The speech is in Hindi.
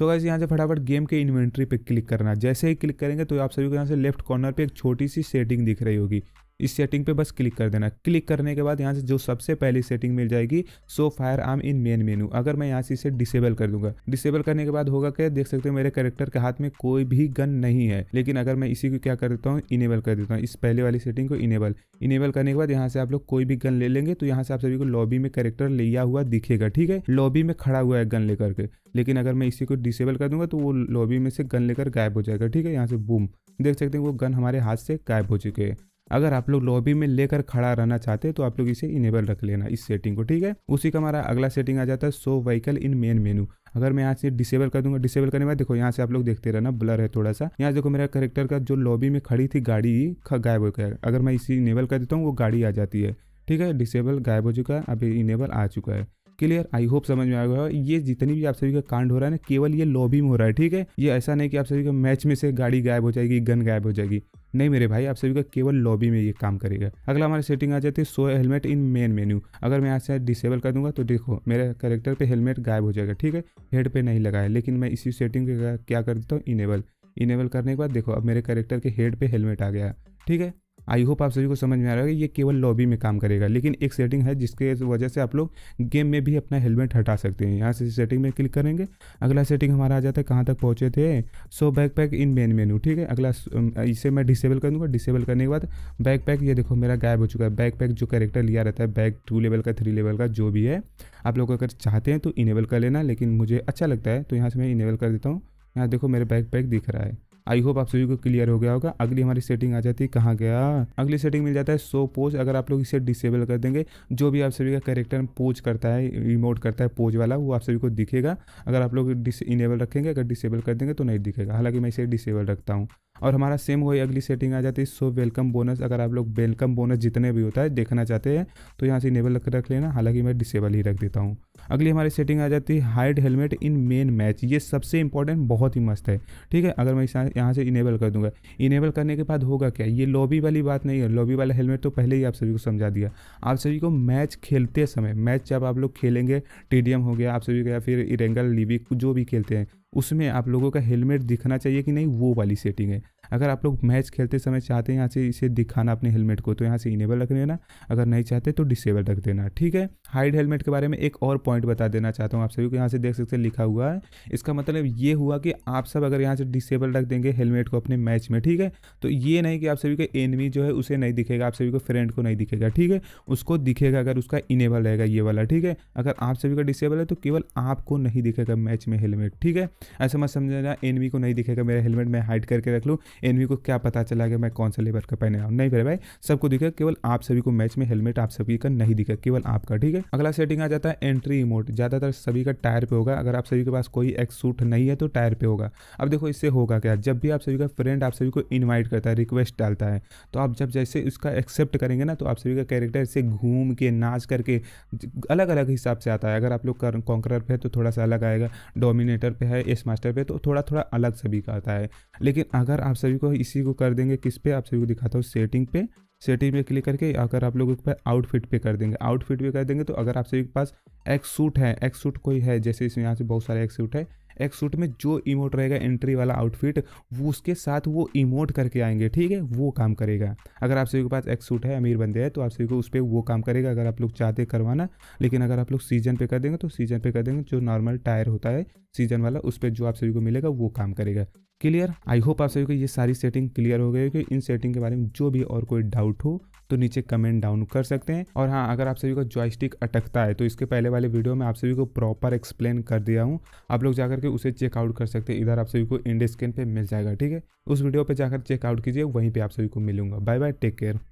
सो गाइज यहाँ से फटाफट गेम के इन्वेंट्री पे क्लिक करना जैसे ही क्लिक करेंगे तो आप सभी को यहाँ से लेफ्ट कॉर्नर पे एक छोटी सी सेटिंग दिख रही होगी इस सेटिंग पे बस क्लिक कर देना क्लिक करने के बाद यहाँ से जो सबसे पहली सेटिंग मिल जाएगी so firearm in main menu अगर मैं यहाँ से इसे डिसेबल कर दूंगा डिसेबल करने के बाद होगा क्या देख सकते हो मेरे करेक्टर के हाथ में कोई भी गन नहीं है लेकिन अगर मैं इसी को क्या कर देता हूँ इनेबल कर देता हूँ इस पहले वाली सेटिंग को इनेबल इनेबल करने के बाद यहाँ से आप लोग कोई भी गन ले लेंगे तो यहाँ से आप सभी को लॉबी में करेक्टर लिया हुआ दिखेगा ठीक है लॉबी में खड़ा हुआ है गन लेकर के लेकिन अगर मैं इसी को डिसेबल कर दूंगा तो वो लॉबी में से गन लेकर गायब हो जाएगा ठीक है यहाँ से बूम देख सकते हैं वो गन हमारे हाथ से गायब हो चुके हैं अगर आप लोग लॉबी में लेकर खड़ा रहना चाहते हैं तो आप लोग इसे इनेबल रख लेना इस सेटिंग को ठीक है उसी का हमारा अगला सेटिंग आ जाता है सो व्हीकल इन मेन मेनू अगर मैं यहाँ से डिसेबल कर दूंगा डिसेबल करने के बाद देखो यहाँ से आप लोग देखते रहना ब्लर है थोड़ा सा यहाँ देखो मेरा करेक्टर का जो लॉबी में खड़ी थी गाड़ी गायब हो गया अगर मैं इसे इनेबल कर देता हूँ वो गाड़ी आ जाती है ठीक है डिसेबल गायब हो चुका है अभी इनेबल आ चुका है क्लियर आई होप समझ में आ गया ये जितनी भी आप सभी का कांड हो रहा है ना केवल ये लॉबी में हो रहा है ठीक है ये ऐसा नहीं कि आप सभी का मैच में से गाड़ी गायब हो जाएगी गन गायब हो जाएगी नहीं मेरे भाई आप सभी का केवल लॉबी में ये काम करेगा अगला हमारे सेटिंग आ जाती है so helmet in main menu अगर मैं यहाँ से डिसेबल कर दूंगा तो देखो मेरे करेक्टर पे हेलमेट गायब हो जाएगा ठीक है हेड पे नहीं लगा है लेकिन मैं इसी सेटिंग के क्या कर देता हूँ इनेबल इनेबल करने के बाद देखो अब मेरे करेक्टर के हेड पे हेलमेट आ गया ठीक है आई होप आप सभी को समझ में आ रहा है कि ये केवल लॉबी में काम करेगा लेकिन एक सेटिंग है जिसके वजह से आप लोग गेम में भी अपना हेलमेट हटा सकते हैं यहाँ से सेटिंग में क्लिक करेंगे अगला सेटिंग हमारा आ जाता है कहाँ तक पहुँचे थे so backpack in main menu ठीक है अगला इसे मैं डिसेबल कर दूँगा डिसेबल करने के बाद बैक पैक ये देखो मेरा गायब हो चुका है बैक पैक जो कैरेक्टर लिया रहता है बैक टू लेवल का थ्री लेवल का जो भी है आप लोग अगर चाहते हैं तो इनेबल कर लेना लेकिन मुझे अच्छा लगता है तो यहाँ से मैं इनेबल कर देता हूँ यहाँ देखो मेरे बैक पैक दिख रहा है आई होप आप सभी को क्लियर हो गया होगा अगली हमारी सेटिंग आ जाती है कहाँ गया अगली सेटिंग मिल जाता है सो पोज अगर आप लोग इसे डिसेबल कर देंगे जो भी आप सभी का कैरेक्टर पोज करता है रिमोट करता है पोज वाला वो आप सभी को दिखेगा अगर आप लोग इनेबल रखेंगे अगर डिसेबल कर देंगे तो नहीं दिखेगा हालांकि मैं इसे डिसेबल रखता हूँ और हमारा सेम वही अगली सेटिंग आ जाती है सो वेलकम बोनस अगर आप लोग वेलकम बोनस जितने भी होता है देखना चाहते हैं तो यहाँ से इनेबल रख लेना हालांकि मैं डिसेबल ही रख देता हूँ अगली हमारी सेटिंग आ जाती है hide helmet in main match ये सबसे इंपॉर्टेंट बहुत ही मस्त है ठीक है अगर मैं यहाँ से इनेबल कर दूंगा इनेबल करने के बाद होगा क्या ये लॉबी वाली बात नहीं है लॉबी वाला हेलमेट तो पहले ही आप सभी को समझा दिया आप सभी को मैच खेलते समय मैच जब आप लोग खेलेंगे टी हो गया आप सभी को या फिर इरेंगल लिविक जो भी खेलते हैं उसमें आप लोगों का हेलमेट दिखना चाहिए कि नहीं वो वाली सेटिंग है अगर आप लोग मैच खेलते समय चाहते हैं यहाँ से इसे दिखाना अपने हेलमेट को तो यहाँ से इनेबल रख देना अगर नहीं चाहते तो डिसेबल रख देना ठीक है हाइड हेलमेट के बारे में एक और पॉइंट बता देना चाहता हूँ आप सभी को यहाँ से देख सकते हैं लिखा हुआ है इसका मतलब ये हुआ कि आप सब अगर यहाँ से डिसेबल रख देंगे हेलमेट को अपने मैच में ठीक है तो ये नहीं कि आप सभी का एनमी जो है उसे नहीं दिखेगा आप सभी को फ्रेंड को नहीं दिखेगा ठीक है उसको दिखेगा अगर उसका इनेबल रहेगा ये वाला ठीक है अगर आप सभी का डिसेबल है तो केवल आपको नहीं दिखेगा मैच में हेलमेट ठीक है ऐसा मत समझना एनवी को नहीं दिखेगा मेरा हेलमेट मैं हाइड करके रख लूँ एनवी को क्या पता चला कि मैं कौन सा लेवल का पहने रहा हूँ नहीं मेरे भाई सबको दिखेगा केवल आप सभी को मैच में हेलमेट आप सभी का नहीं दिखेगा केवल आपका ठीक है अगला सेटिंग आ जाता है एंट्री मोड ज़्यादातर सभी का टायर पे होगा अगर आप सभी के पास कोई एक्स सूट नहीं है तो टायर पे होगा अब देखो इससे होगा क्या जब भी आप सभी का फ्रेंड आप सभी को इन्वाइट करता है रिक्वेस्ट डालता है तो आप जब जैसे उसका एक्सेप्ट करेंगे ना तो आप सभी का कैरेक्टर इसे घूम के नाच करके अलग अलग हिसाब से आता है अगर आप लोग कॉन्करर पे है तो थोड़ा सा अलग आएगा डोमिनेटर पे है एस मास्टर पे तो थोड़ा थोड़ा अलग सभी का आता है लेकिन अगर आप सभी को इसी को कर देंगे किस पे आप सभी को दिखाता हूँ सेटिंग पे सेटिंग पे क्लिक करके अगर आप लोगों के पास आउटफिट पे कर देंगे आउटफिट पे कर देंगे तो अगर आप सभी के पास एक सूट है एक सूट कोई है जैसे इसमें यहाँ से बहुत सारे एक सूट है एक सूट में जो इमोट रहेगा एंट्री वाला आउटफिट वो उसके साथ वो इमोट करके आएंगे ठीक है वो काम करेगा अगर आप सभी के पास एक सूट है अमीर बंदे हैं तो आप सभी को उस पर वो काम करेगा अगर आप लोग चाहते करवाना लेकिन अगर आप लोग सीजन पे कर देंगे तो सीजन पे कर देंगे जो नॉर्मल टायर होता है सीजन वाला उस पर जो आप सभी को मिलेगा वो काम करेगा क्लियर आई होप आप सभी को ये सारी सेटिंग क्लियर हो गई क्योंकि इन सेटिंग के बारे में जो भी और कोई डाउट हो तो नीचे कमेंट डाउन कर सकते हैं और हाँ अगर आप सभी को जॉयस्टिक अटकता है तो इसके पहले वाले वीडियो में आप सभी को प्रॉपर एक्सप्लेन कर दिया हूँ आप लोग जाकर के उसे चेकआउट कर सकते हैं इधर आप सभी को इंडे स्क्रीन पर मिल जाएगा ठीक है उस वीडियो पर जाकर चेकआउट कीजिए वहीं पर आप सभी को मिलूंगा बाय बाय टेक केयर